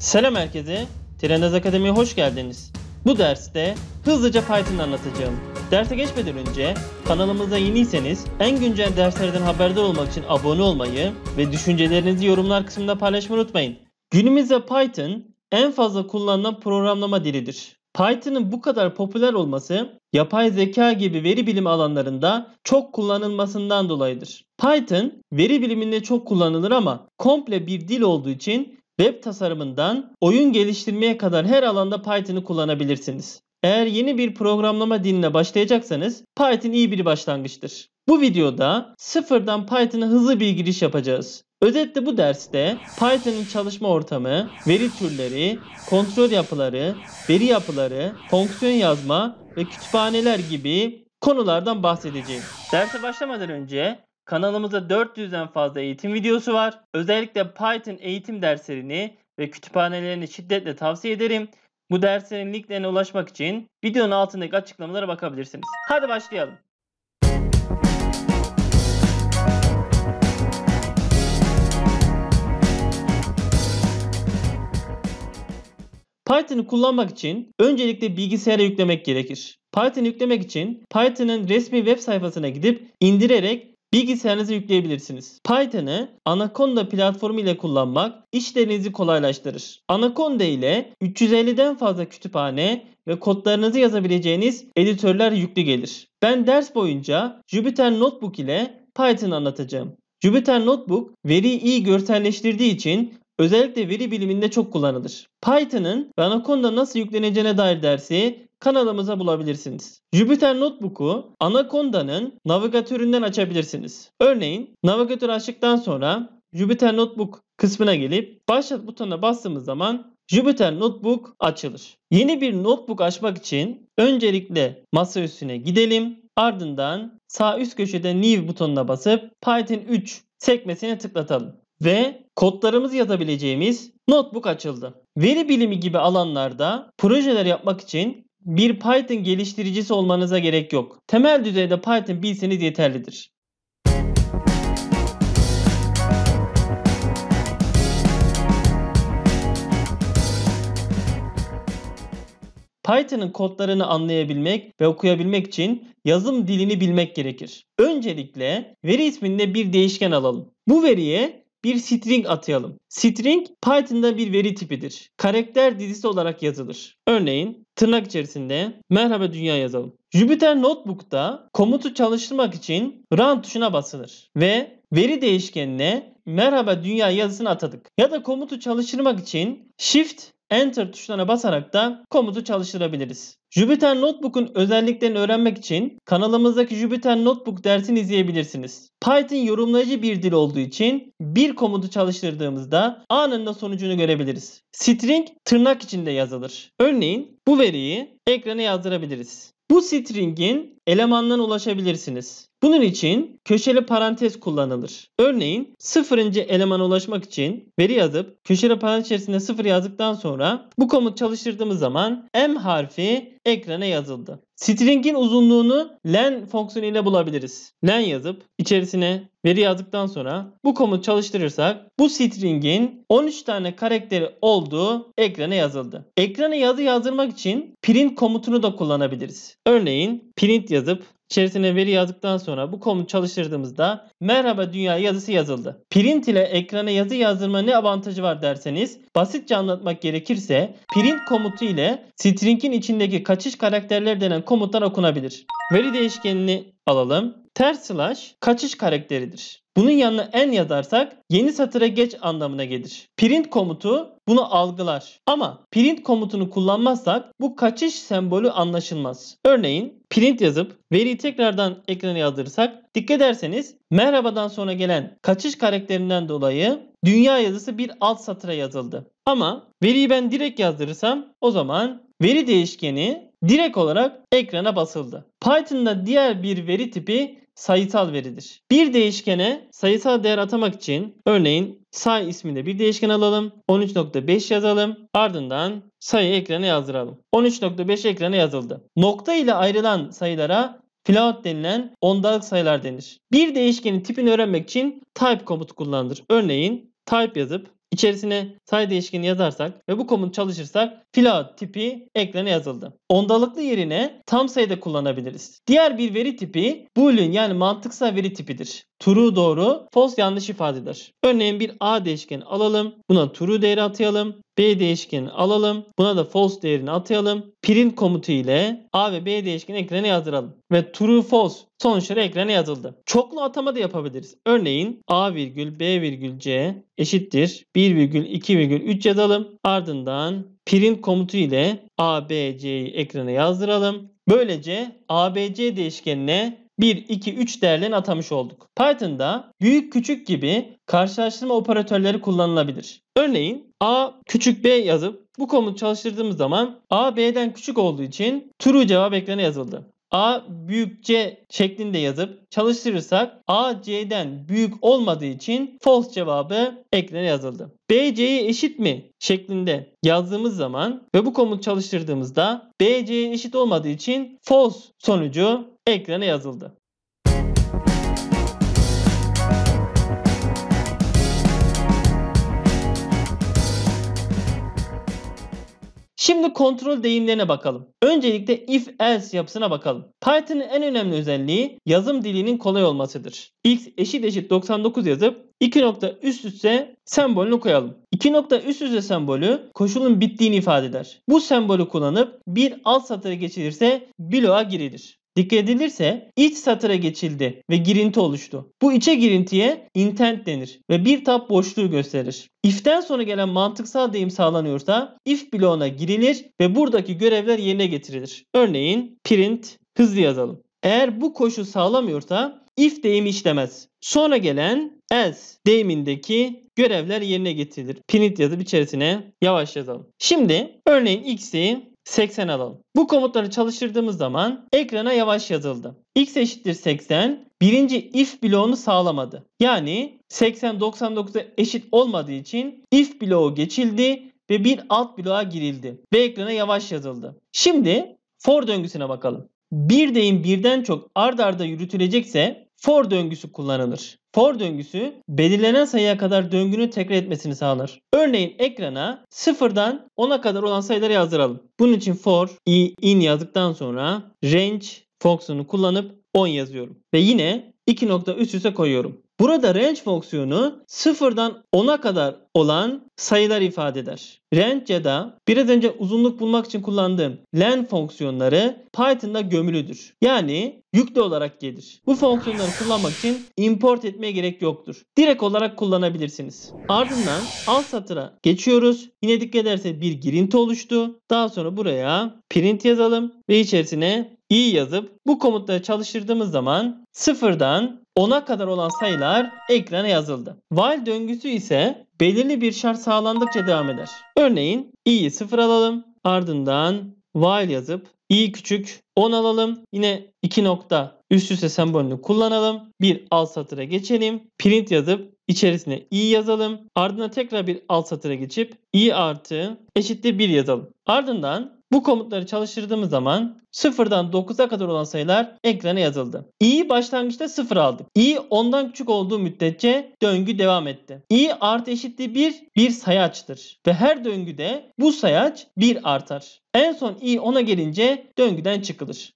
Selam herkese. Trendaz Akademi'ye hoş geldiniz. Bu derste hızlıca Python'ı anlatacağım. Derse geçmeden önce kanalımıza yeniyseniz en güncel derslerden haberdar olmak için abone olmayı ve düşüncelerinizi yorumlar kısmında paylaşmayı unutmayın. Günümüzde Python en fazla kullanılan programlama dilidir. Python'ın bu kadar popüler olması yapay zeka gibi veri bilim alanlarında çok kullanılmasından dolayıdır. Python veri biliminde çok kullanılır ama komple bir dil olduğu için Web tasarımından oyun geliştirmeye kadar her alanda Python'ı kullanabilirsiniz. Eğer yeni bir programlama diline başlayacaksanız Python iyi bir başlangıçtır. Bu videoda sıfırdan Python'a hızlı bir giriş yapacağız. Özetle bu derste Python'ın çalışma ortamı, veri türleri, kontrol yapıları, veri yapıları, fonksiyon yazma ve kütüphaneler gibi konulardan bahsedeceğim. Derse başlamadan önce Kanalımızda 400'den fazla eğitim videosu var. Özellikle Python eğitim derslerini ve kütüphanelerini şiddetle tavsiye ederim. Bu derslerin linklerine ulaşmak için videonun altındaki açıklamalara bakabilirsiniz. Hadi başlayalım. Python'ı kullanmak için öncelikle bilgisayara yüklemek gerekir. Python yüklemek için Python'ın resmi web sayfasına gidip indirerek bilgisayarınıza yükleyebilirsiniz. Python'ı Anaconda platformu ile kullanmak işlerinizi kolaylaştırır. Anaconda ile 350'den fazla kütüphane ve kodlarınızı yazabileceğiniz editörler yüklü gelir. Ben ders boyunca Jupyter Notebook ile Python anlatacağım. Jupyter Notebook veriyi iyi görselleştirdiği için özellikle veri biliminde çok kullanılır. Python'ın ve Anaconda'nın nasıl yükleneceğine dair dersi kanalımıza bulabilirsiniz. Jupyter Notebook'u Anaconda'nın navigatöründen açabilirsiniz. Örneğin navigatör açtıktan sonra Jupyter Notebook kısmına gelip başlat butonuna bastığımız zaman Jupyter Notebook açılır. Yeni bir notebook açmak için öncelikle masa üstüne gidelim. Ardından sağ üst köşede New butonuna basıp Python 3 sekmesine tıklatalım. Ve kodlarımızı yazabileceğimiz notebook açıldı. Veri bilimi gibi alanlarda projeler yapmak için bir Python geliştiricisi olmanıza gerek yok. Temel düzeyde Python bilseniz yeterlidir. Python'ın kodlarını anlayabilmek ve okuyabilmek için yazım dilini bilmek gerekir. Öncelikle veri isminde bir değişken alalım. Bu veriye bir string atayalım. String Python'da bir veri tipidir. Karakter dizisi olarak yazılır. Örneğin tırnak içerisinde merhaba dünya yazalım. Jupyter Notebook'ta komutu çalıştırmak için run tuşuna basılır ve veri değişkenine merhaba dünya yazısını atadık. Ya da komutu çalıştırmak için shift enter tuşlarına basarak da komutu çalıştırabiliriz. Jupyter Notebook'un özelliklerini öğrenmek için kanalımızdaki Jupyter Notebook dersini izleyebilirsiniz. Python yorumlayıcı bir dil olduğu için bir komutu çalıştırdığımızda anında sonucunu görebiliriz. String tırnak içinde yazılır. Örneğin bu veriyi ekrana yazdırabiliriz. Bu string'in elemanlarına ulaşabilirsiniz. Bunun için köşeli parantez kullanılır. Örneğin sıfırıncı elemana ulaşmak için veri yazıp köşeli parantez içerisinde sıfır yazdıktan sonra bu komut çalıştırdığımız zaman M harfi ekrana yazıldı. String'in uzunluğunu len fonksiyonuyla bulabiliriz. Len yazıp içerisine veri yazdıktan sonra bu komut çalıştırırsak bu string'in 13 tane karakteri olduğu ekrana yazıldı. Ekrana yazı yazdırmak için print komutunu da kullanabiliriz. Örneğin print yazıp içerisine veri yazdıktan sonra bu komutu çalıştırdığımızda merhaba dünya yazısı yazıldı. Print ile ekrana yazı yazdırma ne avantajı var derseniz basitçe anlatmak gerekirse print komutu ile string'in içindeki kaçış karakterler denen komutlar okunabilir. Veri değişkenini alalım. Ters slash kaçış karakteridir. Bunun yanına en yazarsak yeni satıra geç anlamına gelir. Print komutu bunu algılar. Ama print komutunu kullanmazsak bu kaçış sembolü anlaşılmaz. Örneğin print yazıp veriyi tekrardan ekrana yazdırırsak dikkat ederseniz merhabadan sonra gelen kaçış karakterinden dolayı dünya yazısı bir alt satıra yazıldı. Ama veriyi ben direkt yazdırırsam o zaman veri değişkeni direkt olarak ekrana basıldı. Python'da diğer bir veri tipi sayısal veridir. Bir değişkene sayısal değer atamak için örneğin say isminde bir değişken alalım. 13.5 yazalım. Ardından sayı ekrana yazdıralım. 13.5 ekrana yazıldı. Nokta ile ayrılan sayılara float denilen ondalık sayılar denir. Bir değişkenin tipini öğrenmek için type komutu kullanılır. Örneğin type yazıp İçerisine say değişkeni yazarsak ve bu komut çalışırsak float tipi ekrana yazıldı. Ondalıklı yerine tam sayıda kullanabiliriz. Diğer bir veri tipi boolean yani mantıksal veri tipidir. True doğru, false yanlış ifadedir. Örneğin bir A değişkeni alalım. Buna true değeri atayalım. B değişkeni alalım. Buna da false değerini atayalım. Print komutu ile A ve B değişkeni ekrana yazdıralım. Ve true false sonuçları ekrana yazıldı. Çoklu atama da yapabiliriz. Örneğin A virgül B virgül C eşittir 1 virgül 2 virgül 3 yazalım. Ardından print komutu ile A, B, C'yi ekrana yazdıralım. Böylece ABC değişkenine 1, 2, 3 değerlerini atamış olduk. Python'da büyük küçük gibi karşılaştırma operatörleri kullanılabilir. Örneğin A küçük B yazıp bu komutu çalıştırdığımız zaman A B'den küçük olduğu için true cevap ekrana yazıldı. A büyük C şeklinde yazıp çalıştırırsak A C'den büyük olmadığı için false cevabı ekrana yazıldı. B C'ye eşit mi şeklinde yazdığımız zaman ve bu komutu çalıştırdığımızda B C'ye eşit olmadığı için false sonucu ekrana yazıldı. Şimdi kontrol deyimlerine bakalım. Öncelikle if else yapısına bakalım. Python'ın en önemli özelliği yazım dilinin kolay olmasıdır. x eşit eşit 99 yazıp 2 nokta üst üste sembolünü koyalım. 2 nokta üst üste sembolü koşulun bittiğini ifade eder. Bu sembolü kullanıp bir alt satıra geçilirse bloğa girilir. Dikkat edilirse iç satıra geçildi ve girinti oluştu. Bu içe girintiye intent denir ve bir tab boşluğu gösterir. If'ten sonra gelen mantıksal deyim sağlanıyorsa if bloğuna girilir ve buradaki görevler yerine getirilir. Örneğin print hızlı yazalım. Eğer bu koşu sağlamıyorsa if deyim işlemez. Sonra gelen else deyimindeki görevler yerine getirilir. Print yazıp içerisine yavaş yazalım. Şimdi örneğin x'i 80 alalım. Bu komutları çalıştırdığımız zaman ekrana yavaş yazıldı. X eşittir 80 birinci if bloğunu sağlamadı. Yani 80 99'a eşit olmadığı için if bloğu geçildi ve bir alt bloğa girildi ve ekrana yavaş yazıldı. Şimdi for döngüsüne bakalım. Bir deyim birden çok ard arda yürütülecekse for döngüsü kullanılır. For döngüsü belirlenen sayıya kadar döngünün tekrar etmesini sağlar. Örneğin ekrana 0'dan 10'a kadar olan sayıları yazdıralım. Bunun için for i, in yazdıktan sonra range fonksiyonunu kullanıp 10 yazıyorum. Ve yine 2 nokta üst üste koyuyorum. Burada range fonksiyonu 0'dan 10'a kadar olan sayılar ifade eder. Range ya da biraz önce uzunluk bulmak için kullandığım len fonksiyonları Python'da gömülüdür. Yani yüklü olarak gelir. Bu fonksiyonları kullanmak için import etmeye gerek yoktur. Direkt olarak kullanabilirsiniz. Ardından alt satıra geçiyoruz. Yine dikkat ederseniz bir girinti oluştu. Daha sonra buraya print yazalım ve içerisine i yazıp bu komutları çalıştırdığımız zaman sıfırdan 10'a kadar olan sayılar ekrana yazıldı. While döngüsü ise belirli bir şart sağlandıkça devam eder. Örneğin i'yi 0 alalım. Ardından while yazıp i küçük 10 alalım. Yine 2 nokta üst üste sembolünü kullanalım. Bir alt satıra geçelim. Print yazıp içerisine i yazalım. Ardından tekrar bir alt satıra geçip i artı eşittir 1 yazalım. Ardından bu komutları çalıştırdığımız zaman 0'dan 9'a kadar olan sayılar ekrana yazıldı. i başlangıçta 0 aldık. i 10'dan küçük olduğu müddetçe döngü devam etti. i artı eşitliği 1 bir sayaçtır ve her döngüde bu sayaç 1 artar. En son i 10'a gelince döngüden çıkılır.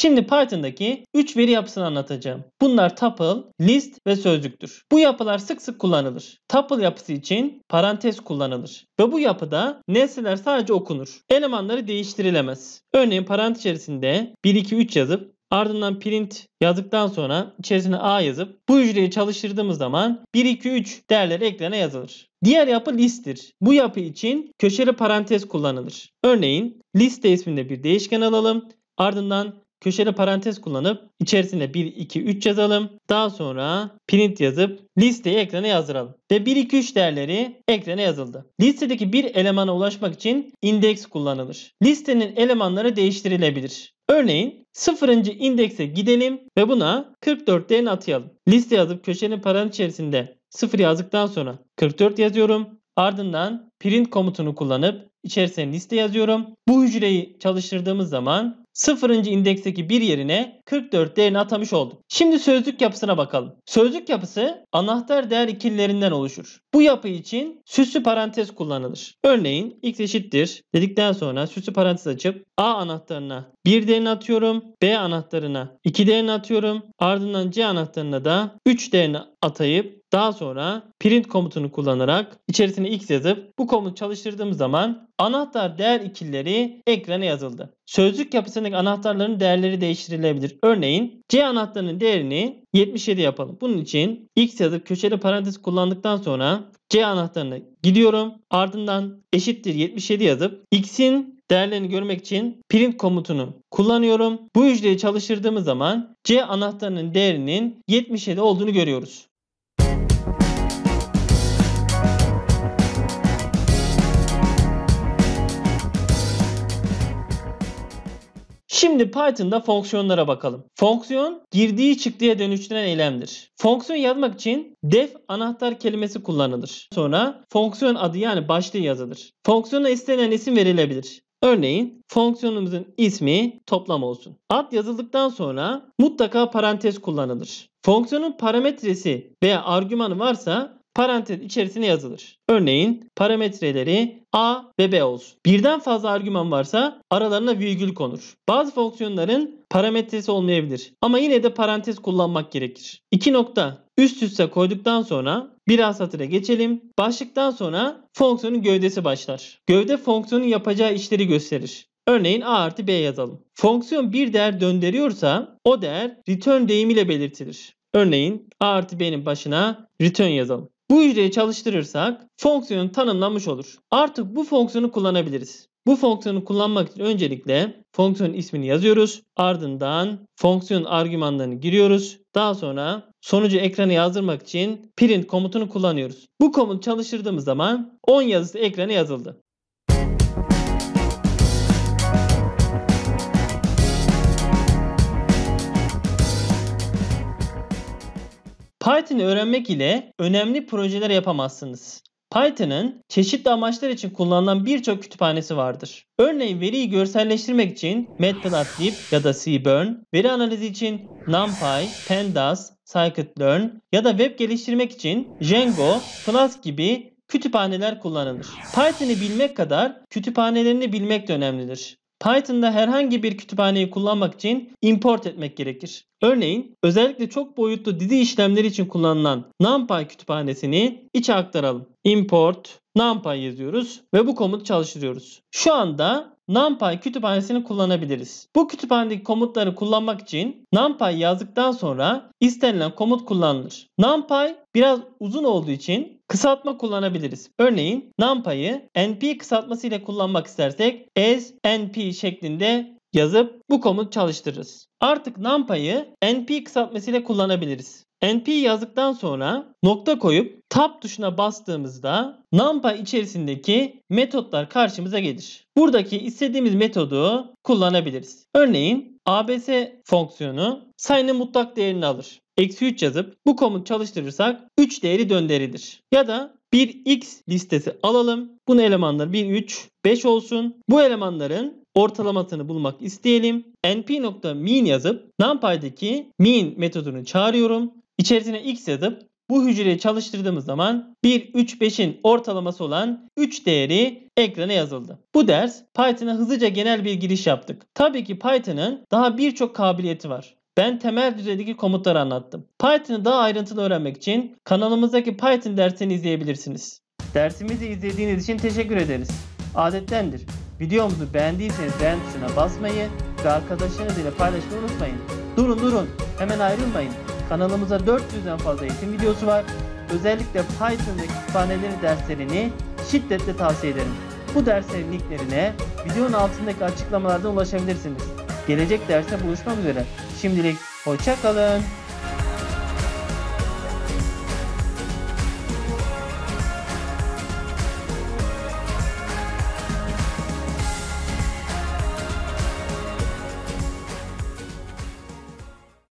Şimdi Python'daki 3 veri yapısını anlatacağım. Bunlar tuple, list ve sözlüktür. Bu yapılar sık sık kullanılır. Tuple yapısı için parantez kullanılır. Ve bu yapıda nesneler sadece okunur. Elemanları değiştirilemez. Örneğin parantez içerisinde 1, 2, 3 yazıp Ardından print yazdıktan sonra içerisine A yazıp bu hücreyi çalıştırdığımız zaman 1, 2, 3 değerleri ekrana yazılır. Diğer yapı listtir. Bu yapı için köşeli parantez kullanılır. Örneğin liste isminde bir değişken alalım. Ardından köşeli parantez kullanıp içerisine 1, 2, 3 yazalım. Daha sonra print yazıp listeyi ekrana yazdıralım. Ve 1, 2, 3 değerleri ekrana yazıldı. Listedeki bir elemana ulaşmak için indeks kullanılır. Listenin elemanları değiştirilebilir. Örneğin sıfırıncı indekse gidelim ve buna 44 değerini atayalım. Liste yazıp köşenin parantez içerisinde 0 yazdıktan sonra 44 yazıyorum. Ardından print komutunu kullanıp içerisine liste yazıyorum. Bu hücreyi çalıştırdığımız zaman sıfırıncı indeksteki bir yerine 44 değerini atamış olduk. Şimdi sözlük yapısına bakalım. Sözlük yapısı anahtar değer ikililerinden oluşur. Bu yapı için süslü parantez kullanılır. Örneğin x eşittir dedikten sonra süslü parantez açıp a anahtarına 1 değerini atıyorum. b anahtarına 2 değerini atıyorum. Ardından c anahtarına da 3 değerini atayıp daha sonra print komutunu kullanarak içerisine x yazıp bu komutu çalıştırdığım zaman anahtar değer ikilileri ekrana yazıldı. Sözlük yapısındaki anahtarların değerleri değiştirilebilir. Örneğin C anahtarının değerini 77 yapalım. Bunun için x yazıp köşeli parantez kullandıktan sonra C anahtarına gidiyorum. Ardından eşittir 77 yazıp x'in değerlerini görmek için print komutunu kullanıyorum. Bu hücreyi çalıştırdığımız zaman C anahtarının değerinin 77 olduğunu görüyoruz. Şimdi Python'da fonksiyonlara bakalım. Fonksiyon girdiği çıktıya dönüştüren eylemdir. Fonksiyon yazmak için def anahtar kelimesi kullanılır. Sonra fonksiyon adı yani başlığı yazılır. Fonksiyona istenen isim verilebilir. Örneğin fonksiyonumuzun ismi toplam olsun. Ad yazıldıktan sonra mutlaka parantez kullanılır. Fonksiyonun parametresi veya argümanı varsa parantez içerisine yazılır. Örneğin parametreleri a ve b olsun. Birden fazla argüman varsa aralarına virgül konur. Bazı fonksiyonların parametresi olmayabilir ama yine de parantez kullanmak gerekir. İki nokta üst üste koyduktan sonra biraz satıra geçelim. Başlıktan sonra fonksiyonun gövdesi başlar. Gövde fonksiyonun yapacağı işleri gösterir. Örneğin a artı b yazalım. Fonksiyon bir değer döndürüyorsa o değer return deyimiyle belirtilir. Örneğin a artı b'nin başına return yazalım. Bu hücreyi çalıştırırsak fonksiyon tanımlanmış olur. Artık bu fonksiyonu kullanabiliriz. Bu fonksiyonu kullanmak için öncelikle fonksiyon ismini yazıyoruz. Ardından fonksiyon argümanlarını giriyoruz. Daha sonra sonucu ekrana yazdırmak için print komutunu kullanıyoruz. Bu komutu çalıştırdığımız zaman 10 yazısı ekrana yazıldı. Python'ı öğrenmek ile önemli projeler yapamazsınız. Python'ın çeşitli amaçlar için kullanılan birçok kütüphanesi vardır. Örneğin veriyi görselleştirmek için matplotlib ya da cburn, veri analizi için numpy, pandas, scikit-learn ya da web geliştirmek için Django, Flask gibi kütüphaneler kullanılır. Python'ı bilmek kadar kütüphanelerini bilmek de önemlidir. Python'da herhangi bir kütüphaneyi kullanmak için import etmek gerekir. Örneğin özellikle çok boyutlu dizi işlemleri için kullanılan NumPy kütüphanesini içe aktaralım. Import NumPy yazıyoruz ve bu komutu çalıştırıyoruz. Şu anda NumPy kütüphanesini kullanabiliriz. Bu kütüphanedeki komutları kullanmak için NumPy yazdıktan sonra istenilen komut kullanılır. NumPy biraz uzun olduğu için kısaltma kullanabiliriz. Örneğin NumPy'ı np kısaltması ile kullanmak istersek as np şeklinde yazıp bu komut çalıştırırız. Artık NumPy'ı np kısaltması ile kullanabiliriz. np yazdıktan sonra nokta koyup Tab tuşuna bastığımızda NumPy içerisindeki metotlar karşımıza gelir. Buradaki istediğimiz metodu kullanabiliriz. Örneğin abs fonksiyonu sayının mutlak değerini alır. Eksi 3 yazıp bu komut çalıştırırsak 3 değeri dönderilir. Ya da bir x listesi alalım. Bunun elemanları 1, 3, 5 olsun. Bu elemanların ortalamasını bulmak isteyelim. np.min yazıp numpy'deki min metodunu çağırıyorum. İçerisine x yazıp bu hücreyi çalıştırdığımız zaman 1, 3, 5'in ortalaması olan 3 değeri ekrana yazıldı. Bu ders Python'a hızlıca genel bir giriş yaptık. Tabii ki Python'ın daha birçok kabiliyeti var. Ben temel düzeydeki komutları anlattım. Python'ı daha ayrıntılı öğrenmek için kanalımızdaki Python dersini izleyebilirsiniz. Dersimizi izlediğiniz için teşekkür ederiz. Adettendir. Videomuzu beğendiyseniz beğen tuşuna basmayı ve arkadaşlarınız ile paylaşmayı unutmayın. Durun durun hemen ayrılmayın. Kanalımıza 400'den fazla eğitim videosu var. Özellikle Python'da kütüphaneleri derslerini şiddetle tavsiye ederim. Bu derslerin linklerine videonun altındaki açıklamalardan ulaşabilirsiniz. Gelecek derste buluşmak üzere. Şimdilik hoşçakalın.